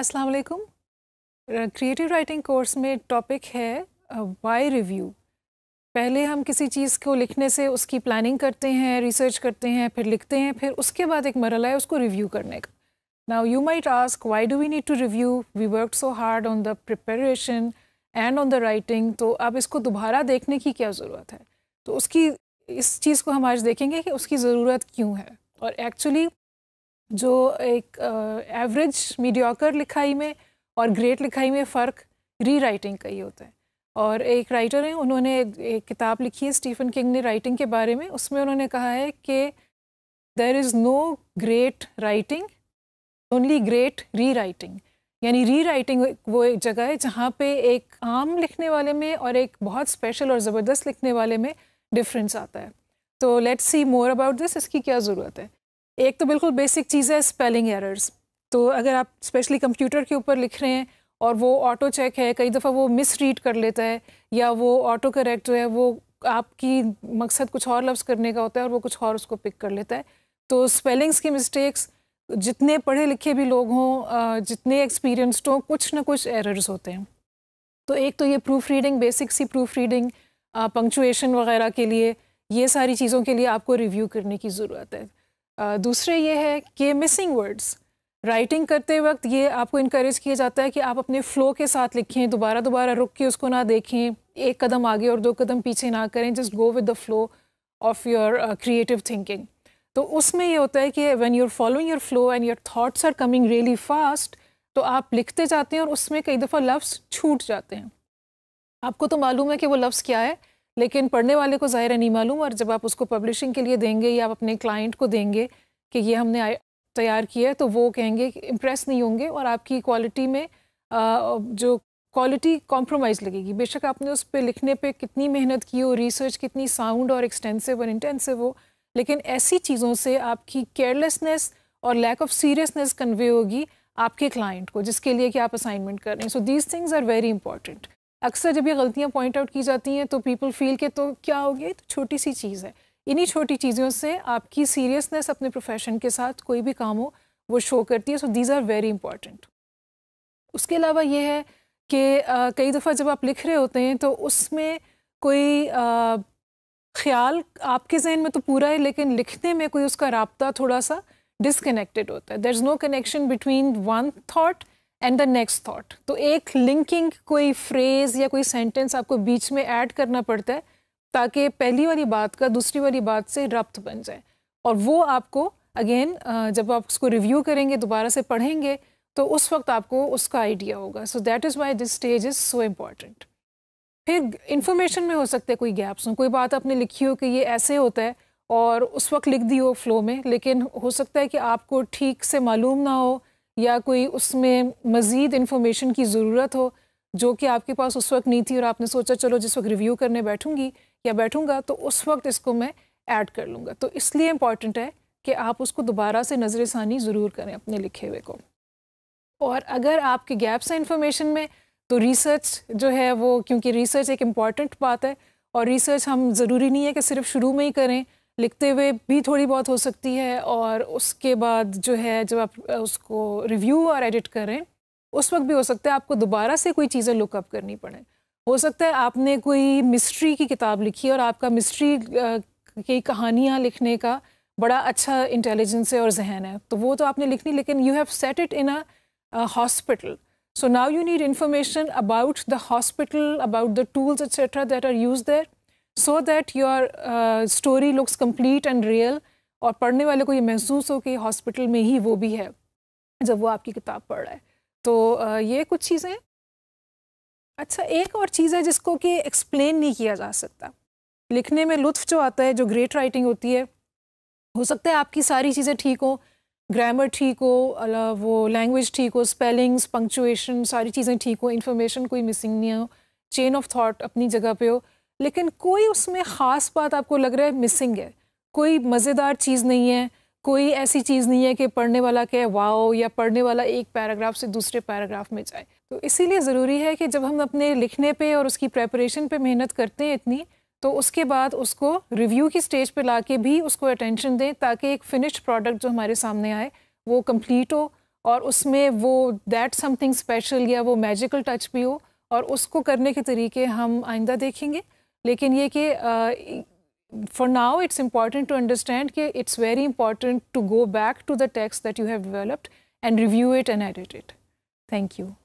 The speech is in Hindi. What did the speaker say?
अस्सलाम वालेकुम क्रिएटिव राइटिंग कोर्स में टॉपिक है वाई रिव्यू पहले हम किसी चीज़ को लिखने से उसकी प्लानिंग करते हैं रिसर्च करते हैं फिर लिखते हैं फिर उसके बाद एक मरला है उसको रिव्यू करने का now you might ask why do we need to review we work so hard on the preparation and on the writing तो अब इसको दोबारा देखने की क्या ज़रूरत है तो उसकी इस चीज़ को हम आज देखेंगे कि उसकी ज़रूरत क्यों है और एक्चुअली जो एक एवरेज मीडियोकर लिखाई में और ग्रेट लिखाई में फ़र्क री राइटिंग का ही होता है और एक राइटर हैं उन्होंने एक किताब लिखी है स्टीफन किंग ने राइटिंग के बारे में उसमें उन्होंने कहा है कि there is no great writing only great rewriting यानी री राइटिंग वो एक जगह है जहाँ पे एक आम लिखने वाले में और एक बहुत स्पेशल और ज़बरदस्त लिखने वाले में डिफरेंस आता है तो let's see more about this इसकी क्या ज़रूरत है एक तो बिल्कुल बेसिक चीज़ है स्पेलिंग एरर्स तो अगर आप स्पेशली कंप्यूटर के ऊपर लिख रहे हैं और वो ऑटो चेक है कई दफ़ा वो मिस रीड कर लेता है या वो ऑटो करेक्ट जो है वो आपकी मकसद कुछ और लफ्ज़ करने का होता है और वो कुछ और उसको पिक कर लेता है तो स्पेलिंग्स की मिस्टेक्स जितने पढ़े लिखे भी लोग हों जितने एक्सपीरियंसड हों कुछ ना कुछ एरर्स होते हैं तो एक तो ये प्रूफ रीडिंग बेसिक सी प्रूफ रीडिंग पंक्चुएशन वगैरह के लिए ये सारी चीज़ों के लिए आपको रिव्यू करने की ज़रूरत है दूसरे ये है कि मिसिंग वर्ड्स राइटिंग करते वक्त ये आपको इनक्रेज किया जाता है कि आप अपने फ़्लो के साथ लिखें दोबारा दोबारा रुक के उसको ना देखें एक कदम आगे और दो कदम पीछे ना करें just go with the flow of your creative thinking तो उसमें ये होता है कि when you are following your flow and your thoughts are coming really fast तो आप लिखते जाते हैं और उसमें कई दफ़ा लफ्ज़ छूट जाते हैं आपको तो मालूम है कि वो लफ्स क्या है लेकिन पढ़ने वाले को ज़ाहिर नहीं मालूम और जब आप उसको पब्लिशिंग के लिए देंगे या आप अपने क्लाइंट को देंगे कि ये हमने तैयार किया है तो वो कहेंगे इम्प्रेस नहीं होंगे और आपकी क्वालिटी में जो क्वालिटी कॉम्प्रोमाइज़ लगेगी बेशक आपने उस पर लिखने पर कितनी मेहनत की हो रिसर्च कितनी साउंड और एक्सटेंसिव और इंटेंसिव हो लेकिन ऐसी चीज़ों से आपकी केयरलेसनेस और लैक ऑफ सीरियसनेस कन्वे होगी आपके क्लाइंट को जिसके लिए कि आप असाइनमेंट कर रहे हैं so these things are very important अक्सर जब ये गलतियाँ पॉइंट आउट की जाती हैं तो पीपल फील के तो क्या हो गया तो छोटी सी चीज़ है इन्हीं छोटी चीज़ों से आपकी सीरियसनेस अपने प्रोफेशन के साथ कोई भी काम हो वो शो करती है so these are very important उसके अलावा ये है कि कई दफ़ा जब आप लिख रहे होते हैं तो उसमें कोई आ, ख्याल आपके जहन में तो पूरा है लेकिन लिखने में कोई उसका रबता थोड़ा सा डिसकनेक्टेड होता है there is no connection between one thought and the next thought तो एक लिंकिंग कोई फ्रेज या कोई सेंटेंस आपको बीच में ऐड करना पड़ता है ताकि पहली वाली बात का दूसरी वाली बात से रब्त बन जाए और वो आपको अगेन जब आप उसको रिव्यू करेंगे दोबारा से पढ़ेंगे तो उस वक्त आपको उसका आइडिया होगा so that is why this stage is so important फिर इन्फॉर्मेशन में हो सकते हैं कोई गैप्स हों कोई बात आपने लिखी हो कि ये ऐसे होता है और उस वक्त लिख दी हो फ्लो में लेकिन हो सकता है कि आपको ठीक से मालूम ना हो या कोई उसमें मज़ीद इन्फॉर्मेशन की ज़रूरत हो जो कि आपके पास उस वक्त नहीं थी और आपने सोचा चलो जिस वक्त रिव्यू करने बैठूंगी या बैठूंगा तो उस वक्त इसको मैं ऐड कर लूँगा तो इसलिए इम्पॉर्टेंट है कि आप उसको दोबारा से नज़र षानी ज़रूर करें अपने लिखे हुए को और अगर आपके गैप्स हैं इन्फॉर्मेशन में तो रिसर्च जो है वो क्योंकि रिसर्च एक इम्पॉर्टेंट बात है और रिसर्च हम ज़रूरी नहीं है कि सिर्फ शुरू में ही करें लिखते हुए भी थोड़ी बहुत हो सकती है और उसके बाद जो है जब आप उसको रिव्यू और एडिट करें उस वक्त भी हो सकता है आपको दोबारा से कोई चीज़ें लुकअप करनी पड़े हो सकता है आपने कोई मिस्ट्री की किताब लिखी और आपका मिस्ट्री की कहानियाँ लिखने का बड़ा अच्छा इंटेलिजेंस है और जहन है तो वो तो आपने लिखनी लेकिन you have set it in a hospital so now you need information about the hospital about the tools etc., that are use there. So that your story looks complete and real और पढ़ने वाले को ये महसूस हो कि हॉस्पिटल में ही वो भी है जब वो आपकी किताब पढ़ रहा है तो uh, ये कुछ चीज़ें अच्छा एक और चीज़ है जिसको कि एक्सप्लेन नहीं किया जा सकता लिखने में लुत्फ जो आता है जो ग्रेट राइटिंग होती है हो सकता है आपकी सारी चीज़ें ठीक हो ग्रामर ठीक हो वो लैंग्वेज ठीक हो स्पेलिंग्स पंक्चुएशन सारी चीज़ें ठीक हो इन्फॉर्मेशन कोई मिसिंग नहीं हो चेन ऑफ थाट अपनी जगह पे हो लेकिन कोई उसमें ख़ास बात आपको लग रहा है मिसिंग है कोई मज़ेदार चीज़ नहीं है कोई ऐसी चीज़ नहीं है कि पढ़ने वाला कहे वाओ या पढ़ने वाला एक पैराग्राफ से दूसरे पैराग्राफ में जाए तो इसीलिए ज़रूरी है कि जब हम अपने लिखने पे और उसकी प्रेपरेशन पे मेहनत करते हैं इतनी तो उसके बाद उसको रिव्यू की स्टेज पे ला के भी उसको अटेंशन दें ताकि एक फिनिश्ड प्रोडक्ट जो हमारे सामने आए वो कम्प्लीट हो और उसमें वो दैट समथिंग स्पेशल या वो मैजिकल टच भी हो और उसको करने के तरीके हम आइंदा देखेंगे लेकिन ये कि for now it's important to understand कि it's very important to go back to the text that you have developed and review it and edit it thank you